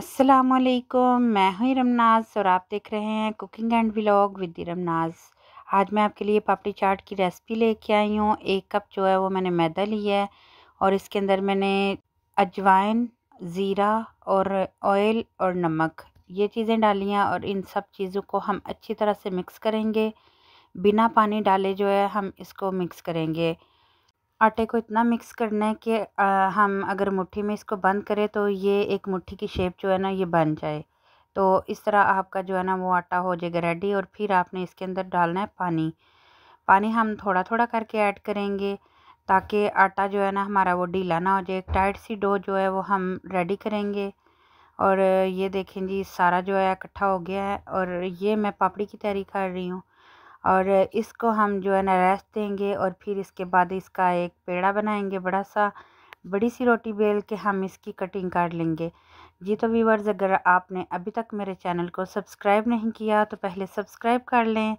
असलकुम मैं हूँ रमनाज और आप देख रहे हैं cooking and vlog with Ramnaj आज मैं आपके लिए पापड़ी चाट की रेसिपी लेके आई हूँ एक कप जो है वो मैंने मैदा लिया है और इसके अंदर मैंने अजवाइन ज़ीरा और ऑयल और नमक ये चीज़ें डाली हैं और इन सब चीज़ों को हम अच्छी तरह से मिक्स करेंगे बिना पानी डाले जो है हम इसको मिक्स करेंगे आटे को इतना मिक्स करना है कि हम अगर मुट्ठी में इसको बंद करें तो ये एक मुट्ठी की शेप जो है ना ये बन जाए तो इस तरह आपका जो है ना वो आटा हो जाएगा रेडी और फिर आपने इसके अंदर डालना है पानी पानी हम थोड़ा थोड़ा करके ऐड करेंगे ताकि आटा जो है ना हमारा वो ढीला ना हो जाए एक टाइट सी डो जो है वो हम रेडी करेंगे और ये देखें जी सारा जो है इकट्ठा हो गया है और ये मैं पापड़ी की तैयारी कर रही हूँ और इसको हम जो है ना रेस्ट देंगे और फिर इसके बाद इसका एक पेड़ा बनाएंगे बड़ा सा बड़ी सी रोटी बेल के हम इसकी कटिंग कर लेंगे जी तो व्यूवर्स अगर आपने अभी तक मेरे चैनल को सब्सक्राइब नहीं किया तो पहले सब्सक्राइब कर लें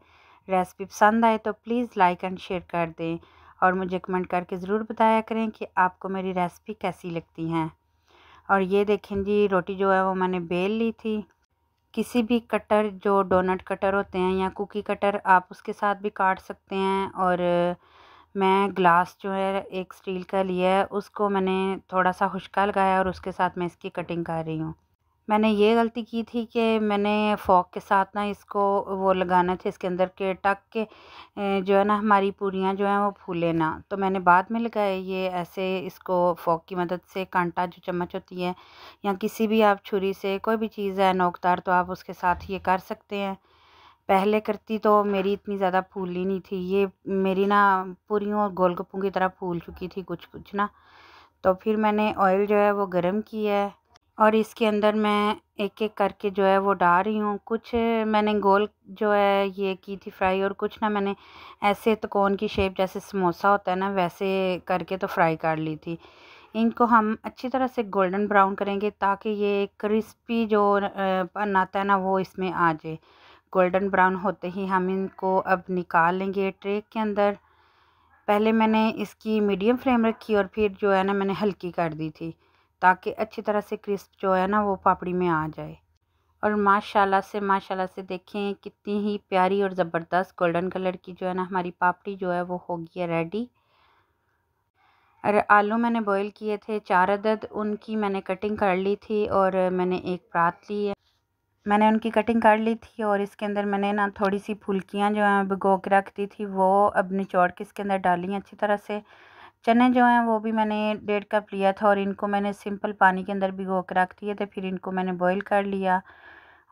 रेसिपी पसंद आए तो प्लीज़ लाइक एंड शेयर कर दें और मुझे कमेंट करके ज़रूर बताया करें कि आपको मेरी रेसिपी कैसी लगती हैं और ये देखें जी रोटी जो है वो मैंने बेल ली थी किसी भी कटर जो डोनट कटर होते हैं या कुकी कटर आप उसके साथ भी काट सकते हैं और मैं ग्लास जो है एक स्टील का लिया है उसको मैंने थोड़ा सा खुशका लगाया और उसके साथ मैं इसकी कटिंग कर रही हूँ मैंने ये गलती की थी कि मैंने फ़ोक के साथ ना इसको वो लगाना थे इसके अंदर के टक के जो है ना हमारी पूरियाँ जो हैं वो फूले ना तो मैंने बाद में लगाए ये ऐसे इसको फ़ोक की मदद से कांटा जो चम्मच होती है या किसी भी आप छुरी से कोई भी चीज़ है नोकदार तो आप उसके साथ ये कर सकते हैं पहले करती तो मेरी इतनी ज़्यादा फूली नहीं थी ये मेरी ना पूरी और गोलगप्पों की तरह फूल चुकी थी कुछ कुछ ना तो फिर मैंने ऑयल जो है वो गर्म किया है और इसके अंदर मैं एक एक करके जो है वो डाल रही हूँ कुछ मैंने गोल जो है ये की थी फ्राई और कुछ ना मैंने ऐसे तो कौन की शेप जैसे समोसा होता है ना वैसे करके तो फ्राई कर ली थी इनको हम अच्छी तरह से गोल्डन ब्राउन करेंगे ताकि ये क्रिस्पी जो पन आता है ना वो इसमें आ जाए गोल्डन ब्राउन होते ही हम इनको अब निकाल लेंगे ट्रे के अंदर पहले मैंने इसकी मीडियम फ्लेम रखी और फिर जो है ना मैंने हल्की कर दी थी ताकि अच्छी तरह से क्रिस्प जो है ना वो पापड़ी में आ जाए और माशाल्लाह से माशाल्लाह से देखें कितनी ही प्यारी और ज़बरदस्त गोल्डन कलर की जो है ना हमारी पापड़ी जो है वो हो गई है रेडी और आलू मैंने बॉईल किए थे चार अदद उनकी मैंने कटिंग कर ली थी और मैंने एक परात ली है मैंने उनकी कटिंग कर ली थी और इसके अंदर मैंने ना थोड़ी सी फुल्कियाँ जो हैं भिगो के रख दी थी वो अब निचोड़ के इसके अंदर डाली अच्छी तरह से चने जो हैं वो भी मैंने डेढ़ कप लिया था और इनको मैंने सिंपल पानी के अंदर भिगो के रख दिए थे फिर इनको मैंने बॉईल कर लिया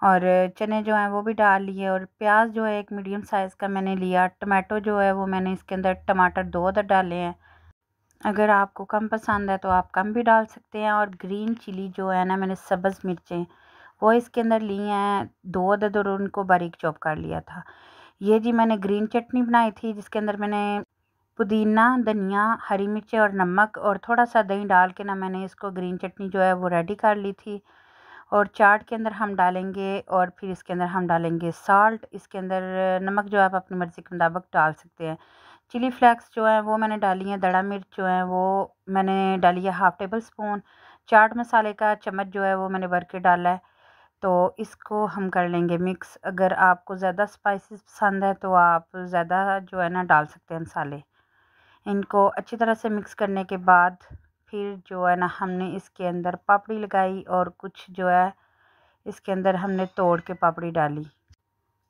और चने जो हैं वो भी डाल लिए और प्याज जो है एक मीडियम साइज़ का मैंने लिया टमाटो जो है वो मैंने इसके अंदर टमाटर दो अदर डाले हैं अगर आपको कम पसंद है तो आप कम भी डाल सकते हैं और ग्रीन चिली जो है ना मैंने सब्ज़ मिर्चें वो इसके अंदर ली हैं दो अदर और उनको बारीक चॉप कर लिया था ये जी मैंने ग्रीन चटनी बनाई थी जिसके अंदर मैंने पुदीना धनिया हरी मिर्च और नमक और थोड़ा सा दही डाल के ना मैंने इसको ग्रीन चटनी जो है वो रेडी कर ली थी और चाट के अंदर हम डालेंगे और फिर इसके अंदर हम डालेंगे साल्ट इसके अंदर नमक जो है आप अपनी मर्ज़ी के मुताबिक डाल सकते हैं चिली फ्लेक्स जो है वो मैंने डाली है दड़ा मिर्च जो है वो मैंने डाली है हाफ़ टेबल स्पून चाट मसाले का चम्मच जो है वो मैंने भर के डाला है तो इसको हम कर लेंगे मिक्स अगर आपको ज़्यादा स्पाइसेस पसंद है तो आप ज़्यादा जो है ना डाल सकते हैं मसाले इनको अच्छी तरह से मिक्स करने के बाद फिर जो है ना हमने इसके अंदर पापड़ी लगाई और कुछ जो है इसके अंदर हमने तोड़ के पापड़ी डाली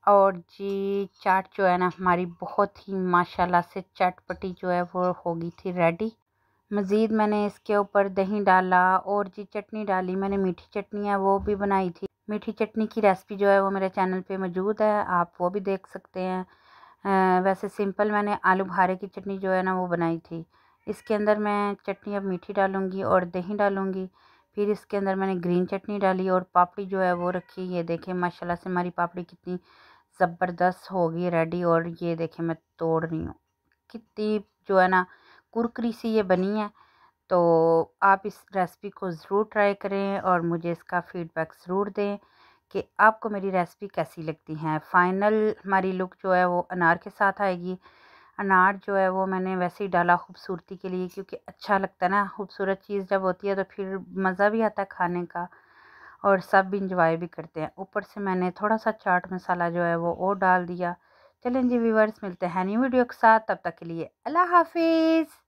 और जी चाट जो है ना हमारी बहुत ही माशाल्लाह से चटपटी जो है वो हो गई थी रेडी मज़ीद मैंने इसके ऊपर दही डाला और जी चटनी डाली मैंने मीठी चटनी है वो भी बनाई थी मीठी चटनी की रेसिपी जो है वो मेरे चैनल पे मौजूद है आप वो भी देख सकते हैं वैसे सिंपल मैंने आलू भारे की चटनी जो है ना वो बनाई थी इसके अंदर मैं चटनी अब मीठी डालूँगी और दही डालूँगी फिर इसके अंदर मैंने ग्रीन चटनी डाली और पापड़ी जो है वो रखी ये देखें माशाल्लाह से हमारी पापड़ी कितनी ज़बरदस्त होगी रेडी और ये देखें मैं तोड़ रही हूँ कितनी जो है ना कुरकरी सी ये बनी है तो आप इस रेसिपी को ज़रूर ट्राई करें और मुझे इसका फीडबैक ज़रूर दें कि आपको मेरी रेसिपी कैसी लगती है फाइनल हमारी लुक जो है वो अनार के साथ आएगी अनार जो है वो मैंने वैसे ही डाला खूबसूरती के लिए क्योंकि अच्छा लगता है ना खूबसूरत चीज़ जब होती है तो फिर मज़ा भी आता है खाने का और सब भी इंजॉय भी करते हैं ऊपर से मैंने थोड़ा सा चाट मसाला जो है वो और डाल दिया चलें जी व्यूवर्स मिलते हैं न्यू वीडियो के साथ तब तक के लिए अल्लाह हाफिज़